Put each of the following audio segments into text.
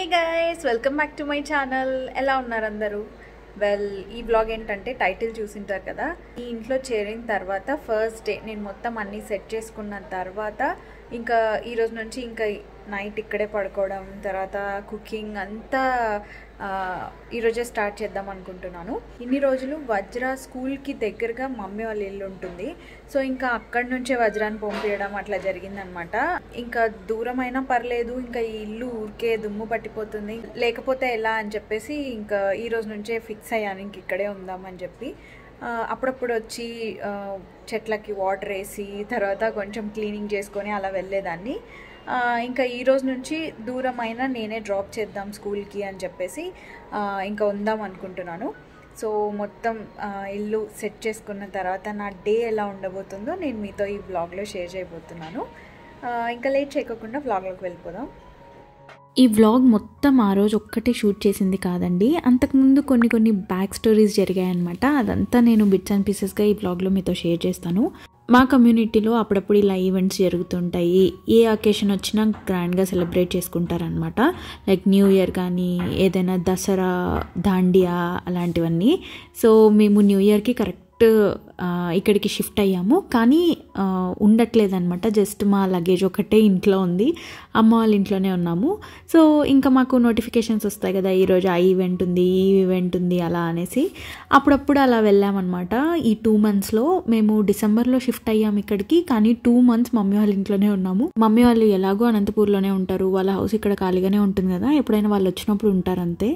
hey guys welcome back to my channel ఎలా ఉన్నారు అందరూ వెల్ ఈ బ్లాగ్ ఏంటంటే టైటిల్ చూసింటారు కదా ఈ ఇంట్లో చేరిన తర్వాత ఫస్ట్ డే నేను మొత్తం అన్నీ సెట్ చేసుకున్న తర్వాత ఇంకా ఈరోజు నుంచి ఇంకా నైట్ ఇక్కడే పడుకోవడం తర్వాత కుకింగ్ అంతా ఈరోజే స్టార్ట్ చేద్దాం అనుకుంటున్నాను ఇన్ని రోజులు వజ్ర స్కూల్కి దగ్గరగా మమ్మీ వాళ్ళ ఇల్లు ఉంటుంది సో ఇంకా అక్కడి నుంచే వజ్రాన్ని పంపించడం అట్లా జరిగిందనమాట ఇంకా దూరమైనా పర్లేదు ఇంకా ఈ ఇల్లు ఊరికే దుమ్ము పట్టిపోతుంది లేకపోతే ఎలా అని చెప్పేసి ఇంకా ఈ రోజు నుంచే ఫిక్స్ అయ్యాను ఇంక ఇక్కడే ఉందామని చెప్పి అప్పుడప్పుడు వచ్చి చెట్లకి వాటర్ వేసి తర్వాత కొంచెం క్లీనింగ్ చేసుకొని అలా వెళ్ళేదాన్ని ఇంకా ఈ రోజు నుంచి దూరం అయినా నేనే డ్రాప్ చేద్దాం స్కూల్కి అని చెప్పేసి ఇంకా ఉందాం అనుకుంటున్నాను సో మొత్తం ఇల్లు సెట్ చేసుకున్న తర్వాత నా డే ఎలా ఉండబోతుందో నేను మీతో ఈ బ్లాగ్లో షేర్ చేయబోతున్నాను ఇంకా లేట్ చేయకుండా బ్లాగ్లోకి వెళ్ళిపోదాం ఈ వ్లాగ్ మొత్తం ఆ రోజు ఒక్కటే షూట్ చేసింది కాదండి అంతకుముందు కొన్ని కొన్ని బ్యాక్ స్టోరీస్ జరిగాయన్నమాట అదంతా నేను బిట్స్ అండ్ పీసెస్గా ఈ వ్లాగ్లో మీతో షేర్ చేస్తాను మా కమ్యూనిటీలో అప్పుడప్పుడు ఇలా ఈవెంట్స్ జరుగుతుంటాయి ఏ అకేషన్ వచ్చినా గ్రాండ్గా సెలబ్రేట్ చేసుకుంటారనమాట లైక్ న్యూ ఇయర్ కానీ ఏదైనా దసరా దాండియా అలాంటివన్నీ సో మేము న్యూ ఇయర్కి కరెక్ట్ డైరెక్ట్ ఇక్కడికి షిఫ్ట్ అయ్యాము కానీ ఉండట్లేదు అనమాట జస్ట్ మా లగేజ్ ఒకటే ఇంట్లో ఉంది అమ్మ వాళ్ళ ఇంట్లోనే ఉన్నాము సో ఇంకా మాకు నోటిఫికేషన్స్ వస్తాయి కదా ఈరోజు ఆ ఈవెంట్ ఉంది ఈ ఈవెంట్ ఉంది అలా అనేసి అప్పుడప్పుడు అలా వెళ్ళామన్నమాట ఈ టూ మంత్స్లో మేము డిసెంబర్లో షిఫ్ట్ అయ్యాము ఇక్కడికి కానీ టూ మంత్స్ మమ్మీ వాళ్ళ ఇంట్లోనే ఉన్నాము మమ్మీ వాళ్ళు ఎలాగో అనంతపూర్లోనే ఉంటారు వాళ్ళ హౌస్ ఇక్కడ ఖాళీగానే ఉంటుంది కదా ఎప్పుడైనా వాళ్ళు వచ్చినప్పుడు ఉంటారంతే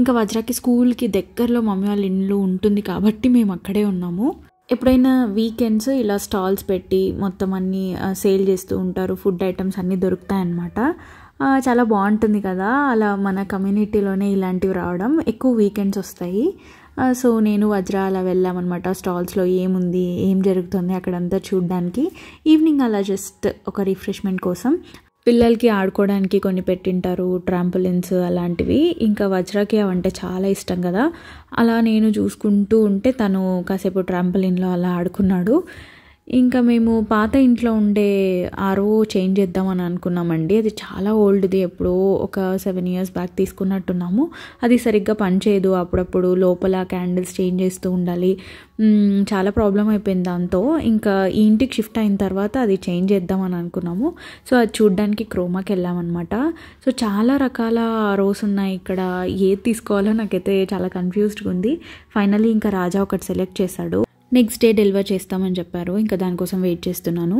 ఇంకా వజ్రాకి స్కూల్కి దగ్గరలో మమ్మీ వాళ్ళ ఇల్లు ఉంటుంది కాబట్టి మేము అక్కడే ఉన్నాము చేస్తున్నాము ఎప్పుడైనా వీకెండ్స్ ఇలా స్టాల్స్ పెట్టి మొత్తం అన్నీ సేల్ చేస్తూ ఉంటారు ఫుడ్ ఐటమ్స్ అన్నీ దొరుకుతాయన్నమాట చాలా బాగుంటుంది కదా అలా మన కమ్యూనిటీలోనే ఇలాంటివి రావడం ఎక్కువ వీకెండ్స్ వస్తాయి సో నేను వజ్ర అలా వెళ్ళామన్నమాట స్టాల్స్లో ఏముంది ఏం జరుగుతుంది అక్కడంతా చూడడానికి ఈవినింగ్ అలా జస్ట్ ఒక రిఫ్రెష్మెంట్ కోసం పిల్లలకి ఆడుకోవడానికి కొన్ని పెట్టింటారు ట్రాంపులిన్స్ అలాంటివి ఇంకా వజ్రాకి అవంటే చాలా ఇష్టం కదా అలా నేను చూసుకుంటూ ఉంటే తను కాసేపు ట్రాంపులిన్లో అలా ఆడుకున్నాడు ఇంకా మేము పాత ఇంట్లో ఉండే ఆర్ఓ చేంజ్ చేద్దామని అనుకున్నామండి అది చాలా ఓల్డ్ది ఎప్పుడో ఒక సెవెన్ ఇయర్స్ బ్యాక్ తీసుకున్నట్టున్నాము అది సరిగ్గా పనిచేయదు అప్పుడప్పుడు లోపల క్యాండిల్స్ చేంజ్ చేస్తూ ఉండాలి చాలా ప్రాబ్లం అయిపోయింది దాంతో ఇంకా ఈ ఇంటికి షిఫ్ట్ అయిన తర్వాత అది చేంజ్ చేద్దామని అనుకున్నాము సో అది చూడ్డానికి క్రోమాకి వెళ్ళామన్నమాట సో చాలా రకాల రోస్ ఉన్నాయి ఇక్కడ ఏది తీసుకోవాలో నాకైతే చాలా కన్ఫ్యూజ్డ్గా ఉంది ఫైనలీ ఇంకా రాజా ఒకటి సెలెక్ట్ చేశాడు నెక్స్ట్ డే డెలివర్ చేస్తామని చెప్పారు ఇంకా దానికోసం వెయిట్ చేస్తున్నాను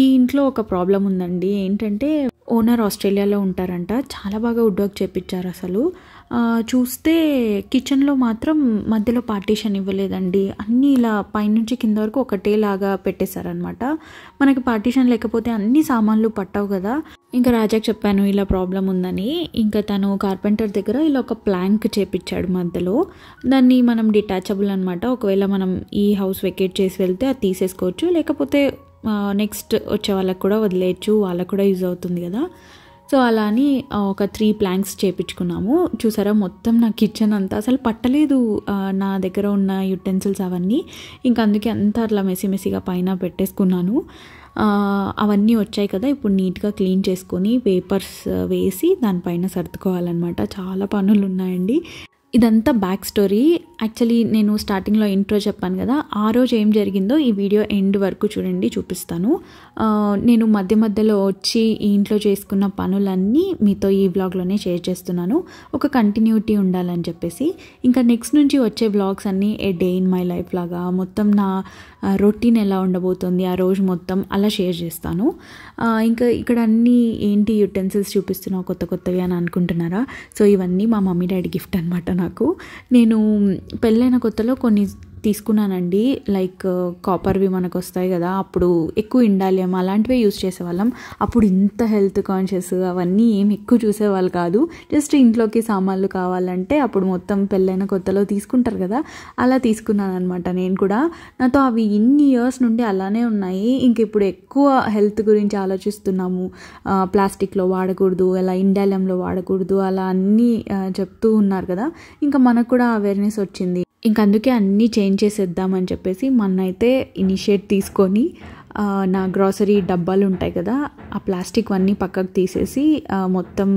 ఈ ఇంట్లో ఒక ప్రాబ్లం ఉందండి ఏంటంటే ఓనర్ ఆస్ట్రేలియాలో ఉంటారంట చాలా బాగా వుడ్ వర్క్ చేపించారు అసలు చూస్తే కిచెన్లో మాత్రం మధ్యలో పార్టీషన్ ఇవ్వలేదండి అన్నీ ఇలా పైనుంచి కింద వరకు ఒకటేలాగా పెట్టేశారనమాట మనకి పార్టీషన్ లేకపోతే అన్ని సామాన్లు పట్టవు కదా ఇంకా రాజాకి చెప్పాను ఇలా ప్రాబ్లం ఉందని ఇంకా తను కార్పెంటర్ దగ్గర ఇలా ఒక ప్లాంక్ చేపించాడు మధ్యలో దాన్ని మనం డిటాచబుల్ అనమాట ఒకవేళ మనం ఈ హౌస్ వెకేట్ చేసి వెళ్తే అది తీసేసుకోవచ్చు లేకపోతే నెక్స్ట్ వచ్చే వాళ్ళకు కూడా వదిలేయచ్చు వాళ్ళకు కూడా యూజ్ అవుతుంది కదా సో అలా అని ఒక త్రీ ప్లాంక్స్ చేపించుకున్నాము చూసారా మొత్తం నా కిచెన్ అంతా అసలు పట్టలేదు నా దగ్గర ఉన్న యుటెన్సిల్స్ అవన్నీ ఇంకా అందుకే అంతా అట్లా మెసిమెసిగా పైన పెట్టేసుకున్నాను అవన్నీ వచ్చాయి కదా ఇప్పుడు నీట్గా క్లీన్ చేసుకొని పేపర్స్ వేసి దానిపైన సర్దుకోవాలన్నమాట చాలా పనులు ఉన్నాయండి ఇదంతా బ్యాక్ స్టోరీ యాక్చువల్లీ నేను స్టార్టింగ్లో ఇంట్రో చెప్పాను కదా ఆ రోజు ఏం జరిగిందో ఈ వీడియో ఎండ్ వరకు చూడండి చూపిస్తాను నేను మధ్య మధ్యలో వచ్చి ఇంట్లో చేసుకున్న పనులన్నీ మీతో ఈ వ్లాగ్లోనే షేర్ చేస్తున్నాను ఒక కంటిన్యూటీ ఉండాలని చెప్పేసి ఇంకా నెక్స్ట్ నుంచి వచ్చే వ్లాగ్స్ అన్నీ a day in my life లాగా మొత్తం నా రొటీన్ ఎలా ఉండబోతుంది ఆ రోజు మొత్తం అలా షేర్ చేస్తాను ఇంకా ఇక్కడ అన్నీ ఏంటి యుటెన్సిల్స్ చూపిస్తున్నావు కొత్త కొత్తవి అని అనుకుంటున్నారా సో ఇవన్నీ మా మమ్మీ డాడీ గిఫ్ట్ అనమాట నాకు నేను పెళ్ళైన కొత్తలో కొన్ని తీసుకున్నానండి లైక్ కాపర్వి uh, మనకు వస్తాయి కదా అప్పుడు ఎక్కువ ఇండాలియం అలాంటివే యూస్ చేసేవాళ్ళం అప్పుడు ఇంత హెల్త్ కాన్షియస్ అవన్నీ ఏం ఎక్కువ చూసేవాళ్ళు కాదు జస్ట్ ఇంట్లోకి సామాన్లు కావాలంటే అప్పుడు మొత్తం పెళ్ళైన కొత్తలో తీసుకుంటారు కదా అలా తీసుకున్నాను అనమాట నేను కూడా నాతో అవి ఇన్ని ఇయర్స్ నుండి అలానే ఉన్నాయి ఇంక ఇప్పుడు ఎక్కువ హెల్త్ గురించి ఆలోచిస్తున్నాము ప్లాస్టిక్లో వాడకూడదు అలా ఇండాలియంలో వాడకూడదు అలా అన్నీ చెప్తూ ఉన్నారు కదా ఇంకా మనకు కూడా అవేర్నెస్ వచ్చింది అందుకే అన్నీ చేంజ్ చేసేద్దామని చెప్పేసి మొన్నైతే ఇనిషియేట్ తీసుకొని నా గ్రాసరీ డబ్బాలు ఉంటాయి కదా ఆ ప్లాస్టిక్ అన్నీ పక్కకు తీసేసి మొత్తం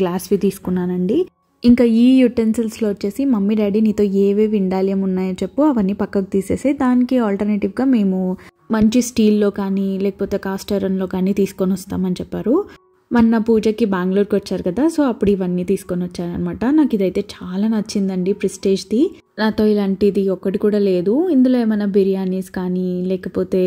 గ్లాస్వి తీసుకున్నానండి ఇంకా ఈ యుటెన్సిల్స్లో వచ్చేసి మమ్మీ డాడీ నీతో ఏవేవి ఇండాలియం ఉన్నాయో చెప్పు అవన్నీ పక్కకు తీసేసి దానికి ఆల్టర్నేటివ్గా మేము మంచి స్టీల్లో కానీ లేకపోతే కాస్టరంలో కానీ తీసుకొని వస్తామని చెప్పారు మొన్న పూజకి బెంగళూరుకి వచ్చారు కదా సో అప్పుడు ఇవన్నీ తీసుకొని అనమాట నాకు ఇదైతే చాలా నచ్చిందండి ప్రిస్టేజ్ది నాతో ఇలాంటిది ఒక్కటి కూడా లేదు ఇందులో ఏమైనా బిర్యానీస్ కానీ లేకపోతే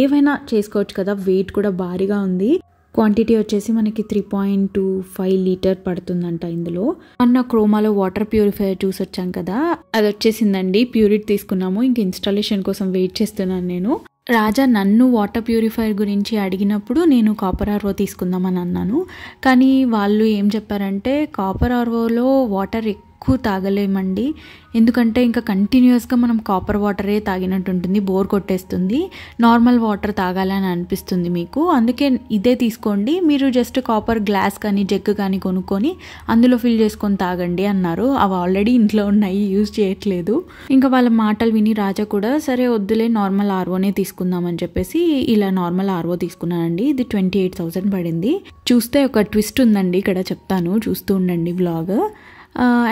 ఏవైనా చేసుకోవచ్చు కదా వెయిట్ కూడా భారీగా ఉంది క్వాంటిటీ వచ్చేసి మనకి three point two five litre పడుతుందంట ఇందులో మొన్న క్రోమాలో వాటర్ ప్యూరిఫైయర్ చూసి వచ్చాం కదా అది వచ్చేసిందండి ప్యూరిట్ తీసుకున్నాము ఇంక ఇన్స్టాలేషన్ కోసం వెయిట్ చేస్తున్నాను నేను రాజా నన్ను వాటర్ ప్యూరిఫైయర్ గురించి అడిగినప్పుడు నేను కాపర్ ఆర్వో తీసుకుందామని అన్నాను కానీ వాళ్ళు ఏం చెప్పారంటే కాపర్ ఆర్వోలో వాటర్ ఎక్కువ తాగలేమండి ఎందుకంటే ఇంకా కంటిన్యూస్గా మనం కాపర్ వాటరే తాగినట్టు ఉంటుంది బోర్ కొట్టేస్తుంది నార్మల్ వాటర్ తాగాలని అనిపిస్తుంది మీకు అందుకే ఇదే తీసుకోండి మీరు జస్ట్ కాపర్ గ్లాస్ కానీ జగ్ కానీ కొనుక్కొని అందులో ఫిల్ చేసుకొని తాగండి అన్నారు అవి ఆల్రెడీ ఇంట్లో ఉన్నాయి యూజ్ చేయట్లేదు ఇంకా వాళ్ళ మాటలు విని రాజా కూడా సరే వద్దులే నార్మల్ ఆర్వోనే తీసుకుందామని చెప్పేసి ఇలా నార్మల్ ఆర్వో తీసుకున్నానండి ఇది ట్వంటీ ఎయిట్ థౌసండ్ పడింది చూస్తే ఒక ట్విస్ట్ ఉందండి ఇక్కడ చెప్తాను చూస్తూ ఉండండి బ్లాగ్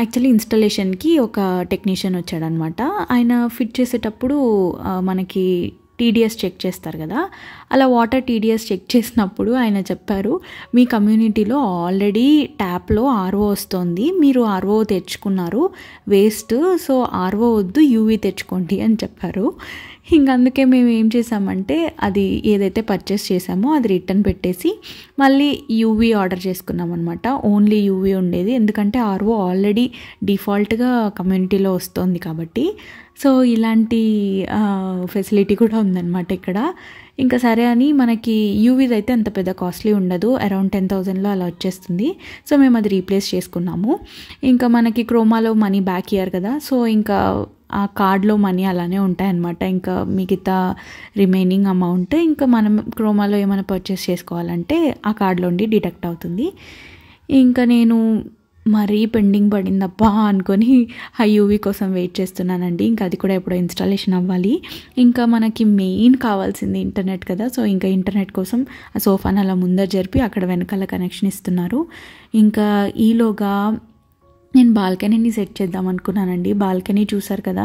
యాక్చువల్లీ ఇన్స్టలేషన్కి ఒక టెక్నీషియన్ వచ్చాడనమాట ఆయన ఫిట్ చేసేటప్పుడు మనకి టీడీఎస్ చెక్ చేస్తారు కదా అలా వాటర్ టీడీఎస్ చెక్ చేసినప్పుడు ఆయన చెప్పారు మీ కమ్యూనిటీలో ఆల్రెడీ ట్యాప్లో ఆర్ఓ వస్తుంది మీరు ఆర్ఓ తెచ్చుకున్నారు వేస్ట్ సో ఆర్ఓ వద్దు యూవీ తెచ్చుకోండి అని చెప్పారు అందుకే మేము ఏం చేసామంటే అది ఏదైతే పర్చేస్ చేసామో అది రిటర్న్ పెట్టేసి మళ్ళీ యూవీ ఆర్డర్ చేసుకున్నాం అనమాట ఓన్లీ యూవీ ఉండేది ఎందుకంటే ఆర్ఓ ఆల్రెడీ డిఫాల్ట్గా కమ్యూనిటీలో వస్తుంది కాబట్టి సో ఇలాంటి ఫెసిలిటీ కూడా ఉందన్నమాట ఇక్కడ ఇంకా సరే అని మనకి యూవీది అయితే అంత పెద్ద కాస్ట్లీ ఉండదు అరౌండ్ టెన్ థౌజండ్లో అలా వచ్చేస్తుంది సో మేము అది రీప్లేస్ చేసుకున్నాము ఇంకా మనకి క్రోమాలో మనీ బ్యాక్ ఇయర్ కదా సో ఇంకా ఆ కార్డ్లో మనీ అలానే ఉంటాయన్నమాట ఇంకా మిగతా రిమైనింగ్ అమౌంట్ ఇంకా మనం క్రోమాలో ఏమైనా పర్చేస్ చేసుకోవాలంటే ఆ కార్డ్లో ఉండి అవుతుంది ఇంకా నేను మరీ పెండింగ్ పడిందబ్బా అనుకొని ఆ యూవీ కోసం వెయిట్ చేస్తున్నానండి ఇంకా అది కూడా ఎప్పుడో ఇన్స్టాలేషన్ అవ్వాలి ఇంకా మనకి మెయిన్ కావాల్సింది ఇంటర్నెట్ కదా సో ఇంకా ఇంటర్నెట్ కోసం ఆ సోఫాను అలా ముందర జరిపి అక్కడ వెనకాల కనెక్షన్ ఇస్తున్నారు ఇంకా ఈలోగా నేను బాల్కనీని సెట్ చేద్దాం అనుకున్నానండి బాల్కనీ చూసారు కదా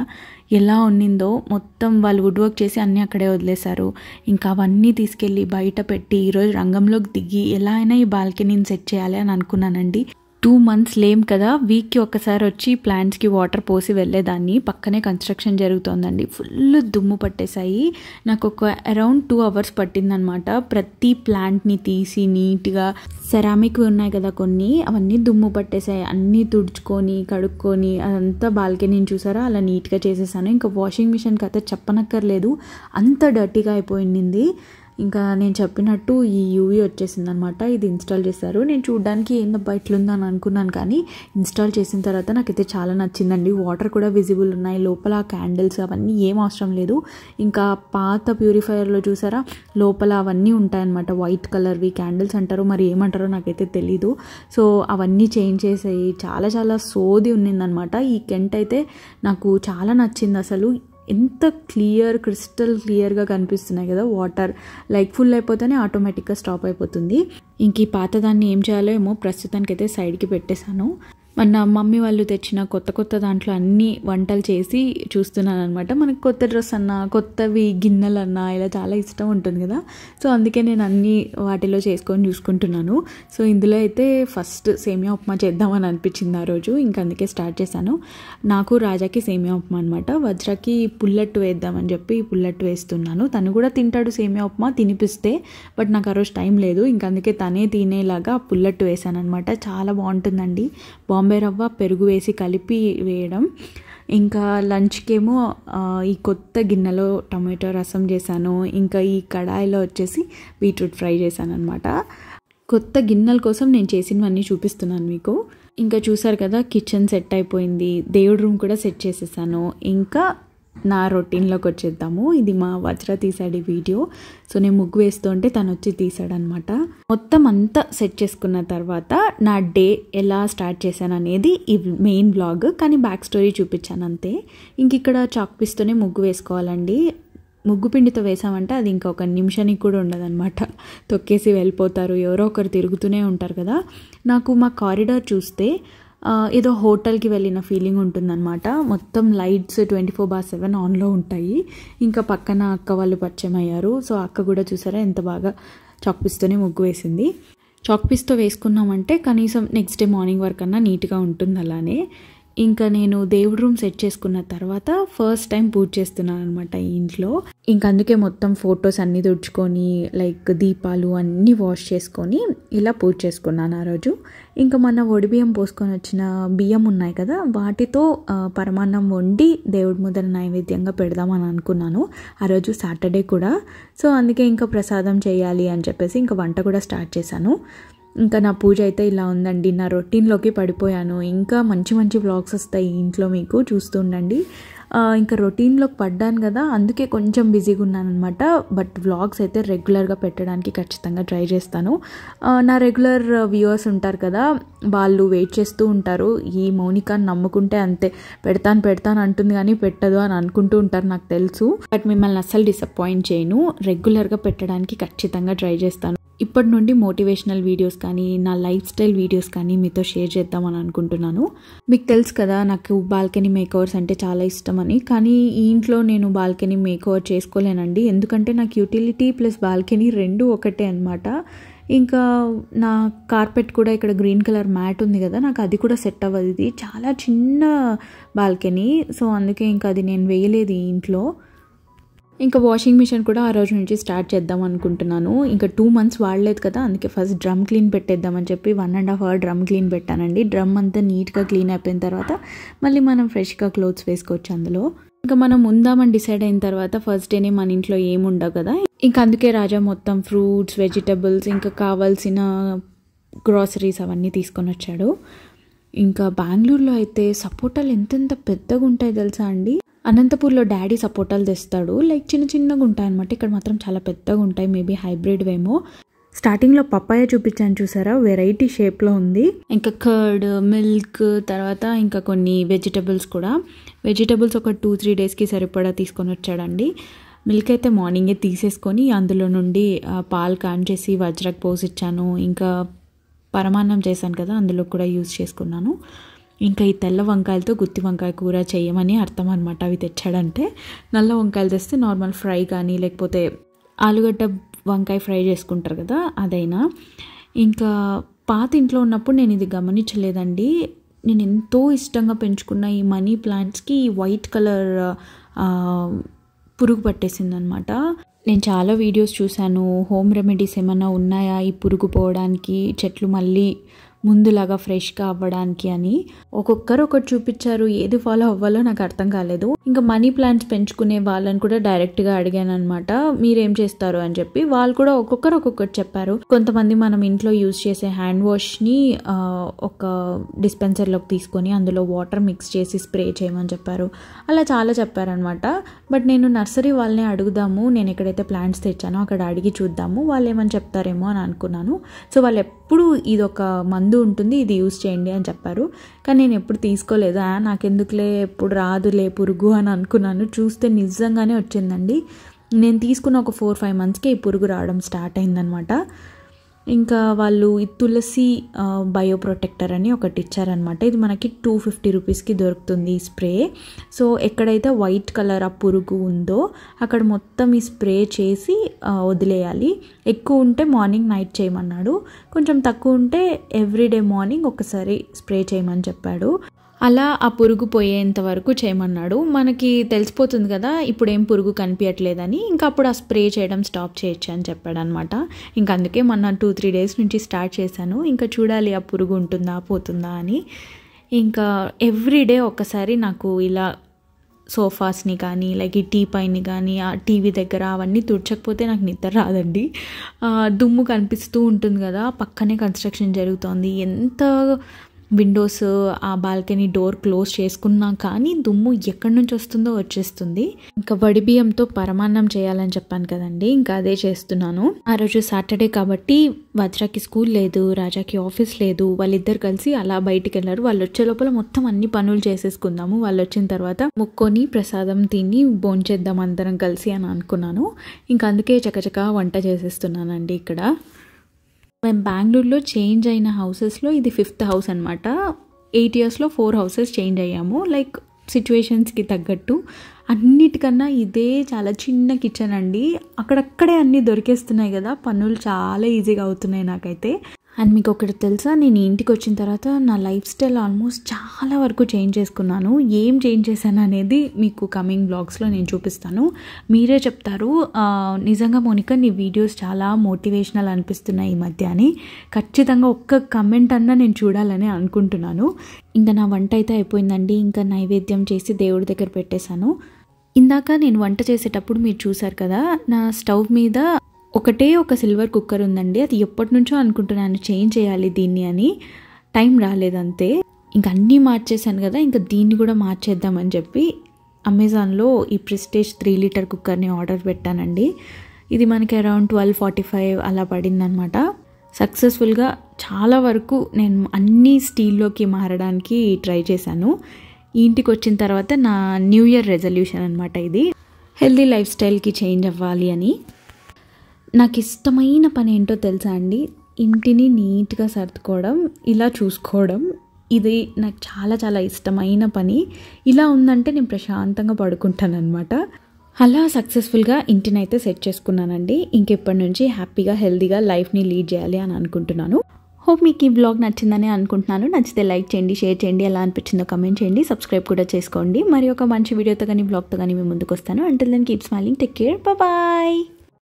ఎలా ఉన్నిందో మొత్తం వాళ్ళు వుడ్ వర్క్ చేసి అన్నీ అక్కడే వదిలేశారు ఇంకా అవన్నీ తీసుకెళ్ళి బయట పెట్టి ఈరోజు రంగంలోకి దిగి ఎలా అయినా ఈ బాల్కనీని సెట్ చేయాలి అని అనుకున్నానండి టూ మంత్స్ లేం కదా వీక్కి ఒక్కసారి వచ్చి ప్లాంట్స్కి వాటర్ పోసి వెళ్ళేదాన్ని పక్కనే కన్స్ట్రక్షన్ జరుగుతోందండి ఫుల్ దుమ్ము పట్టేశాయి నాకు ఒక అరౌండ్ టూ అవర్స్ పట్టిందనమాట ప్రతి ప్లాంట్ని తీసి నీట్గా సెరామిక్ ఉన్నాయి కదా కొన్ని అవన్నీ దుమ్ము పట్టేశాయి అన్నీ తుడుచుకొని కడుక్కొని అదంతా బాల్కనీని చూసారా అలా నీట్గా చేసేసాను ఇంకా వాషింగ్ మిషన్కి అయితే చెప్పనక్కర్లేదు అంత డర్టీగా అయిపోయింది ఇంకా నేను చెప్పినట్టు ఈ యూవీ వచ్చేసింది అనమాట ఇది ఇన్స్టాల్ చేశారు నేను చూడడానికి ఏందబ్బా ఇట్లుందని అనుకున్నాను కానీ ఇన్స్టాల్ చేసిన తర్వాత నాకైతే చాలా నచ్చిందండి వాటర్ కూడా విజిబుల్ ఉన్నాయి లోపల క్యాండిల్స్ అవన్నీ ఏం అవసరం లేదు ఇంకా పాత ప్యూరిఫైయర్లో చూసారా లోపల అవన్నీ ఉంటాయన్నమాట వైట్ కలర్వి క్యాండిల్స్ అంటారు మరి ఏమంటారో నాకైతే తెలీదు సో అవన్నీ చేంజ్ చేసాయి చాలా చాలా సోది ఉన్నిందనమాట ఈ కెంట్ అయితే నాకు చాలా నచ్చింది అసలు ఎంత క్లియర్ క్రిస్టల్ క్లియర్గా కనిపిస్తున్నాయి కదా వాటర్ లైక్ ఫుల్ అయిపోతేనే ఆటోమేటిక్గా స్టాప్ అయిపోతుంది ఇంక ఈ పాతదాన్ని ఏం చేయాలో ఏమో ప్రస్తుతానికి అయితే సైడ్కి పెట్టేశాను మన మమ్మీ వాళ్ళు తెచ్చిన కొత్త కొత్త దాంట్లో అన్ని వంటలు చేసి చూస్తున్నాను అనమాట మనకు కొత్త డ్రెస్ అన్నా కొత్తవి గిన్నెలు అన్నా ఇలా చాలా ఇష్టం ఉంటుంది కదా సో అందుకే నేను అన్ని వాటిలో చేసుకొని చూసుకుంటున్నాను సో ఇందులో అయితే ఫస్ట్ సేమియా ఉప్మా చేద్దామని అనిపించింది ఆ రోజు ఇంకా అందుకే స్టార్ట్ చేశాను నాకు రాజాకి సేమియా ఉప్మా అనమాట వజ్రాకి పుల్లట్టు వేద్దామని చెప్పి పుల్లట్టు వేస్తున్నాను తను కూడా తింటాడు సేమియా ఉప్మా తినిపిస్తే బట్ నాకు ఆ రోజు టైం లేదు ఇంకా అందుకే తనే తినేలాగా పుల్లట్టు వేశాను అనమాట చాలా బాగుంటుందండి బాంబే రవ్వ పెరుగు వేసి కలిపి వేయడం ఇంకా లంచ్కేమో ఈ కొత్త గిన్నెలో టమాటో రసం చేశాను ఇంకా ఈ కడాయిలో వచ్చేసి బీట్రూట్ ఫ్రై చేశాను అనమాట కొత్త గిన్నెల కోసం నేను చేసినవన్నీ చూపిస్తున్నాను మీకు ఇంకా చూసారు కదా కిచెన్ సెట్ అయిపోయింది దేవుడి రూమ్ కూడా సెట్ చేసేసాను ఇంకా నా రొటీన్లోకి వచ్చేద్దాము ఇది మా వజ్ర తీసాడు ఈ వీడియో సో నేను ముగ్గు వేస్తుంటే తను వచ్చి తీసాడనమాట మొత్తం అంతా సెట్ చేసుకున్న తర్వాత నా డే ఎలా స్టార్ట్ చేశాను అనేది ఈ మెయిన్ బ్లాగ్ కానీ బ్యాక్ స్టోరీ చూపించాను అంతే ఇంక ఇక్కడ చాక్ పీస్తోనే ముగ్గు వేసుకోవాలండి ముగ్గు పిండితో వేసామంటే అది ఇంకా ఒక నిమిషానికి కూడా ఉండదన్నమాట తొక్కేసి వెళ్ళిపోతారు ఎవరో ఒకరు తిరుగుతూనే ఉంటారు కదా నాకు మా కారిడార్ చూస్తే ఏదో హోటల్కి వెళ్ళిన ఫీలింగ్ ఉంటుందన్నమాట మొత్తం lights twenty four by seven ఆన్లో ఉంటాయి ఇంకా పక్కన అక్క వాళ్ళు పరిచయం అయ్యారు సో అక్క కూడా చూసారా ఎంత బాగా చాక్పీస్తోనే ముగ్గు వేసింది చాక్పీస్తో వేసుకున్నామంటే కనీసం నెక్స్ట్ డే మార్నింగ్ వరకు అన్నా నీట్గా ఉంటుంది అలానే ఇంకా నేను దేవుడి రూమ్ సెట్ చేసుకున్న తర్వాత ఫస్ట్ టైం పూజ చేస్తున్నాను అనమాట ఈ ఇంట్లో ఇంక అందుకే మొత్తం ఫొటోస్ అన్నీ తుడుచుకొని లైక్ దీపాలు అన్నీ వాష్ చేసుకొని ఇలా పూజ చేసుకున్నాను ఆ రోజు ఇంకా మన వడి బియ్యం పోసుకొని వచ్చిన బియ్యం ఉన్నాయి కదా వాటితో పరమాన్నం వండి దేవుడి ముద్ర నైవేద్యంగా పెడదామని అనుకున్నాను ఆ రోజు సాటర్డే కూడా సో అందుకే ఇంకా ప్రసాదం చేయాలి అని చెప్పేసి ఇంకా వంట కూడా స్టార్ట్ చేశాను ఇంకా నా పూజ అయితే ఇలా ఉందండి నా రొటీన్లోకి పడిపోయాను ఇంకా మంచి మంచి బ్లాగ్స్ వస్తాయి ఇంట్లో మీకు చూస్తూ ఉండండి ఇంకా రొటీన్లోకి పడ్డాను కదా అందుకే కొంచెం బిజీగా ఉన్నాను అనమాట బట్ వ్లాగ్స్ అయితే రెగ్యులర్గా పెట్టడానికి ఖచ్చితంగా ట్రై చేస్తాను నా రెగ్యులర్ వ్యూవర్స్ ఉంటారు కదా వాళ్ళు వెయిట్ చేస్తూ ఉంటారు ఈ మౌనికాన్ని నమ్ముకుంటే అంతే పెడతాను పెడతాను అంటుంది కానీ పెట్టదు అని అనుకుంటూ ఉంటారు నాకు తెలుసు బట్ మిమ్మల్ని అస్సలు డిసప్పాయింట్ చేయను రెగ్యులర్గా పెట్టడానికి ఖచ్చితంగా ట్రై చేస్తాను ఇప్పటి నుండి మోటివేషనల్ వీడియోస్ కానీ నా లైఫ్ స్టైల్ వీడియోస్ కానీ మీతో షేర్ చేద్దామని అనుకుంటున్నాను మీకు తెలుసు కదా నాకు బాల్కనీ మేకవర్స్ అంటే చాలా ఇష్టం అని కానీ ఈ ఇంట్లో నేను బాల్కనీ మేకవర్ చేసుకోలేనండి ఎందుకంటే నాకు యూటిలిటీ ప్లస్ బాల్కనీ రెండు ఒకటే అనమాట ఇంకా నా కార్పెట్ కూడా ఇక్కడ గ్రీన్ కలర్ మ్యాట్ ఉంది కదా నాకు అది కూడా సెట్ అవ్వదు ఇది చాలా చిన్న బాల్కనీ సో అందుకే ఇంకా అది నేను వేయలేదు ఈ ఇంట్లో ఇంకా వాషింగ్ మిషన్ కూడా ఆ రోజు నుంచి స్టార్ట్ చేద్దాం అనుకుంటున్నాను ఇంకా టూ మంత్స్ వాడలేదు కదా అందుకే ఫస్ట్ డ్రమ్ క్లీన్ పెట్టేద్దామని చెప్పి one and half hour drum clean పెట్టానండి డ్రమ్ అంతా నీట్గా క్లీన్ అయిపోయిన తర్వాత మళ్ళీ మనం ఫ్రెష్గా క్లోత్స్ వేసుకోవచ్చు అందులో ఇంకా మనం ఉందామని డిసైడ్ అయిన తర్వాత ఫస్ట్ డేనే మన ఇంట్లో ఏముండవు కదా ఇంకా అందుకే రాజా మొత్తం ఫ్రూట్స్ వెజిటబుల్స్ ఇంకా కావాల్సిన గ్రాసరీస్ అవన్నీ తీసుకొని వచ్చాడు ఇంకా బెంగళూరులో అయితే సపోటాలు ఎంతెంత పెద్దగా ఉంటాయి తెలుసా అండి అనంతపూర్లో డాడీ సపోటాలు తెస్తాడు లైక్ చిన్న చిన్నగా ఉంటాయి అనమాట ఇక్కడ మాత్రం చాలా పెద్దగా ఉంటాయి మేబీ హైబ్రిడ్ వేమో స్టార్టింగ్లో పప్పాయ చూపించాను చూసారా వెరైటీ షేప్లో ఉంది ఇంకా కర్డ్ మిల్క్ తర్వాత ఇంకా కొన్ని వెజిటబుల్స్ కూడా వెజిటబుల్స్ ఒక టూ త్రీ డేస్కి సరిపడా తీసుకొని వచ్చాడండి మిల్క్ అయితే మార్నింగే తీసేసుకొని అందులో నుండి పాలు కాన్ చేసి వజ్రకు పోసిచ్చాను ఇంకా పరమాన్నం చేశాను కదా అందులో కూడా యూజ్ చేసుకున్నాను ఇంకా ఈ తెల్ల వంకాయలతో గుత్తి వంకాయ కూర చేయమని అర్థం అనమాట అవి తెచ్చాడంటే నల్ల వంకాయలు తెస్తే నార్మల్ ఫ్రై కానీ లేకపోతే ఆలుగడ్డ వంకాయ ఫ్రై చేసుకుంటారు కదా అదైనా ఇంకా పాత ఇంట్లో ఉన్నప్పుడు నేను ఇది గమనించలేదండి నేను ఎంతో ఇష్టంగా పెంచుకున్న ఈ మనీ ప్లాంట్స్కి వైట్ కలర్ పురుగు పట్టేసిందనమాట నేను చాలా వీడియోస్ చూశాను హోమ్ రెమెడీస్ ఏమైనా ఉన్నాయా ఈ పురుగు పోవడానికి చెట్లు మళ్ళీ ముందులాగా ఫ్రెష్గా అవ్వడానికి అని ఒక్కొక్కరు ఒకటి చూపించారు ఏది ఫాలో అవ్వాలో నాకు అర్థం కాలేదు ఇంకా మనీ ప్లాంట్స్ పెంచుకునే వాళ్ళని కూడా డైరెక్ట్గా అడిగాను అనమాట మీరేం చేస్తారు అని చెప్పి వాళ్ళు కూడా ఒక్కొక్కరు ఒక్కొక్కటి చెప్పారు కొంతమంది మనం ఇంట్లో యూజ్ చేసే హ్యాండ్ వాష్ని ఒక డిస్పెన్సర్లోకి తీసుకొని అందులో వాటర్ మిక్స్ చేసి స్ప్రే చేయమని చెప్పారు అలా చాలా చెప్పారనమాట బట్ నేను నర్సరీ వాళ్ళని అడుగుదాము నేను ఎక్కడైతే ప్లాంట్స్ తెచ్చానో అక్కడ అడిగి చూద్దాము వాళ్ళు ఏమని చెప్తారేమో అని అనుకున్నాను సో వాళ్ళు ఎప్పుడు ఇదొక మందు మందు ఉంటుంది ఇది యూస్ చేయండి అని చెప్పారు కానీ నేను ఎప్పుడు తీసుకోలేదు నాకెందుకులే ఎప్పుడు రాదులే పురుగు అని అనుకున్నాను చూస్తే నిజంగానే వచ్చిందండి నేను తీసుకున్న ఒక ఫోర్ ఫైవ్ మంత్స్కి ఈ పురుగు రావడం స్టార్ట్ అయిందనమాట ఇంకా వాళ్ళు తులసి బయో ప్రొటెక్టర్ అని ఒకటి ఇచ్చారనమాట ఇది మనకి టూ ఫిఫ్టీ రూపీస్కి దొరుకుతుంది ఈ స్ప్రే సో ఎక్కడైతే వైట్ కలర్ ఆ పురుగు ఉందో అక్కడ మొత్తం ఈ స్ప్రే చేసి వదిలేయాలి ఎక్కువ ఉంటే మార్నింగ్ నైట్ చేయమన్నాడు కొంచెం తక్కువ ఉంటే ఎవ్రీడే మార్నింగ్ ఒకసారి స్ప్రే చేయమని చెప్పాడు అలా ఆ పురుగు పోయేంత వరకు చేయమన్నాడు మనకి తెలిసిపోతుంది కదా ఇప్పుడు ఏం పురుగు కనిపించట్లేదని ఇంకా అప్పుడు ఆ స్ప్రే చేయడం స్టాప్ చేయొచ్చు అని చెప్పాడు అనమాట ఇంకా అందుకే మొన్న టూ త్రీ డేస్ నుంచి స్టార్ట్ చేశాను ఇంకా చూడాలి ఆ పురుగు ఉంటుందా పోతుందా అని ఇంకా ఎవ్రీ డే ఒక్కసారి నాకు ఇలా సోఫాస్ని కానీ లైక్ ఈ టీ పైన కానీ ఆ టీవీ దగ్గర అవన్నీ తుడచకపోతే నాకు నిద్ర రాదండి దుమ్ము కనిపిస్తూ ఉంటుంది కదా పక్కనే కన్స్ట్రక్షన్ జరుగుతోంది ఎంత విండోస్ ఆ బాల్కనీ డోర్ క్లోజ్ చేసుకున్నా కానీ దుమ్ము ఎక్కడి నుంచి వస్తుందో వచ్చేస్తుంది ఇంకా వడిబియ్యంతో పరమాన్నం చేయాలని చెప్పాను కదండి ఇంకా అదే చేస్తున్నాను ఆ రోజు సాటర్డే కాబట్టి వజ్రాకి స్కూల్ లేదు రాజాకి ఆఫీస్ లేదు వాళ్ళిద్దరు కలిసి అలా బయటికి వెళ్ళారు వాళ్ళు వచ్చే లోపల మొత్తం అన్ని పనులు చేసేసుకుందాము వాళ్ళు వచ్చిన తర్వాత ముక్కొని ప్రసాదం తిని భోంచేద్దాం అందరం కలిసి అని అనుకున్నాను ఇంకా అందుకే చకచక వంట చేసేస్తున్నానండి ఇక్కడ మేము బెంగళూరులో చేంజ్ అయిన హౌసెస్లో ఇది ఫిఫ్త్ హౌస్ అనమాట ఎయిట్ ఇయర్స్లో ఫోర్ హౌసెస్ చేంజ్ అయ్యాము లైక్ సిచ్యువేషన్స్కి తగ్గట్టు అన్నిటికన్నా ఇదే చాలా చిన్న కిచెన్ అండి అక్కడక్కడే అన్నీ దొరికేస్తున్నాయి కదా పనులు చాలా ఈజీగా అవుతున్నాయి నాకైతే అండ్ మీకు ఒకటి తెలుసా నేను ఇంటికి వచ్చిన తర్వాత నా లైఫ్ స్టైల్ ఆల్మోస్ట్ చాలా వరకు చేంజ్ చేసుకున్నాను ఏం చేంజ్ చేశాను అనేది మీకు కమింగ్ బ్లాగ్స్లో నేను చూపిస్తాను మీరే చెప్తారు నిజంగా మోనిక నీ వీడియోస్ చాలా మోటివేషనల్ అనిపిస్తున్నాయి ఈ మధ్య అని ఖచ్చితంగా ఒక్క కమెంట్ అన్నా నేను చూడాలని అనుకుంటున్నాను ఇంకా నా వంట అయితే అయిపోయిందండి ఇంకా నైవేద్యం చేసి దేవుడి దగ్గర పెట్టేశాను ఇందాక నేను వంట చేసేటప్పుడు మీరు చూసారు కదా నా స్టవ్ మీద ఒకటే ఒక సిల్వర్ కుక్కర్ ఉందండి అది ఎప్పటి నుంచో అనుకుంటున్నాను చేంజ్ చేయాలి దీన్ని అని టైం రాలేదంతే ఇంక అన్నీ మార్చేశాను కదా ఇంకా దీన్ని కూడా మార్చేద్దామని చెప్పి అమెజాన్లో ఈ ప్రిస్టేజ్ త్రీ లీటర్ కుక్కర్ని ఆర్డర్ పెట్టానండి ఇది మనకి అరౌండ్ ట్వెల్వ్ ఫార్టీ ఫైవ్ అలా పడిందనమాట సక్సెస్ఫుల్గా చాలా వరకు నేను అన్ని స్టీల్లోకి మారడానికి ట్రై చేశాను ఇంటికి వచ్చిన తర్వాత నా న్యూ ఇయర్ రెజల్యూషన్ అనమాట ఇది హెల్దీ లైఫ్ స్టైల్కి చేంజ్ అవ్వాలి అని నాకు ఇష్టమైన పని ఏంటో తెలుసా అండి ఇంటిని నీట్గా సర్దుకోవడం ఇలా చూసుకోవడం ఇది నాకు చాలా చాలా ఇష్టమైన పని ఇలా ఉందంటే నేను ప్రశాంతంగా పడుకుంటాను అనమాట అలా సక్సెస్ఫుల్గా ఇంటిని అయితే సెట్ చేసుకున్నానండి ఇంకెప్పటి నుంచి హ్యాపీగా హెల్దీగా లైఫ్ని లీడ్ చేయాలి అని అనుకుంటున్నాను హోప్ మీకు ఈ బ్లాగ్ నచ్చిందని అనుకుంటున్నాను నచ్చితే లైక్ చేయండి షేర్ చేయండి ఎలా అనిపించిందో కమెంట్ చేయండి సబ్స్క్రైబ్ కూడా చేసుకోండి మరి ఒక మంచి వీడియోతో కానీ బ్లాగ్తో కానీ మేము ముందుకు వస్తాను అంటే దాన్ని keep smiling take care bye